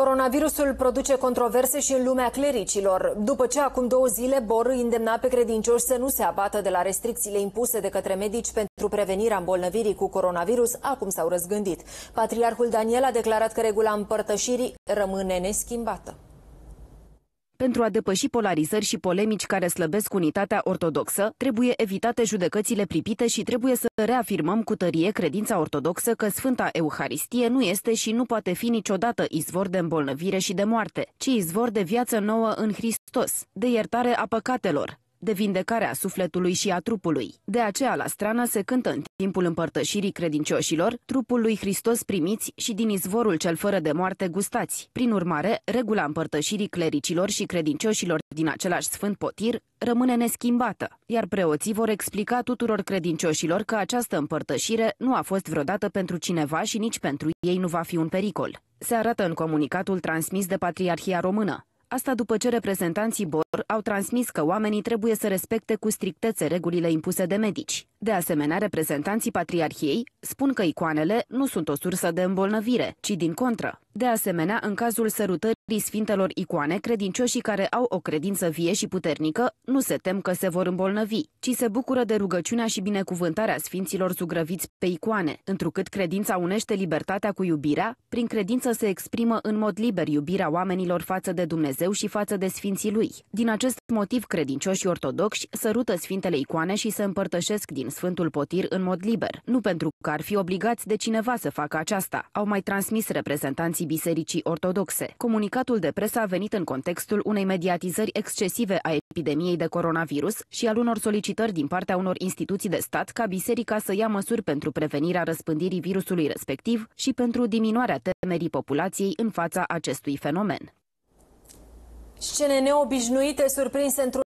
Coronavirusul produce controverse și în lumea clericilor. După ce acum două zile Bor îndemna pe credincioși să nu se abată de la restricțiile impuse de către medici pentru prevenirea îmbolnăvirii cu coronavirus, acum s-au răzgândit. Patriarhul Daniel a declarat că regula împărtășirii rămâne neschimbată. Pentru a depăși polarizări și polemici care slăbesc unitatea ortodoxă, trebuie evitate judecățile pripite și trebuie să reafirmăm cu tărie credința ortodoxă că Sfânta Euharistie nu este și nu poate fi niciodată izvor de îmbolnăvire și de moarte, ci izvor de viață nouă în Hristos, de iertare a păcatelor, de vindecare a sufletului și a trupului. De aceea la strană se cântă în timpul împărtășirii credincioșilor, trupul lui Hristos primiți și din izvorul cel fără de moarte gustați. Prin urmare, regula împărtășirii clericilor și credincioșilor din același sfânt potir rămâne neschimbată, iar preoții vor explica tuturor credincioșilor că această împărtășire nu a fost vreodată pentru cineva și nici pentru ei nu va fi un pericol. Se arată în comunicatul transmis de Patriarhia Română. Asta după ce reprezentanții BOR au transmis că oamenii trebuie să respecte cu strictețe regulile impuse de medici. De asemenea, reprezentanții Patriarhiei spun că icoanele nu sunt o sursă de îmbolnăvire, ci din contră. De asemenea, în cazul sărutării sfintelor icoane, credincioșii care au o credință vie și puternică nu se tem că se vor îmbolnăvi, ci se bucură de rugăciunea și binecuvântarea sfinților sugrăviți pe icoane, întrucât credința unește libertatea cu iubirea, prin credință se exprimă în mod liber iubirea oamenilor față de Dumnezeu și față de sfinții lui. Din acest motiv, credincioșii ortodoxi sărută sfintele icoane și se împărtășesc din Sfântul Potir în mod liber, nu pentru că ar fi obligați de cineva să facă aceasta, au mai transmis reprezentanții Bisericii Ortodoxe. Comunicatul de presă a venit în contextul unei mediatizări excesive a epidemiei de coronavirus și al unor solicitări din partea unor instituții de stat ca biserica să ia măsuri pentru prevenirea răspândirii virusului respectiv și pentru diminuarea temerii populației în fața acestui fenomen. Scene neobișnuite surprinse într-un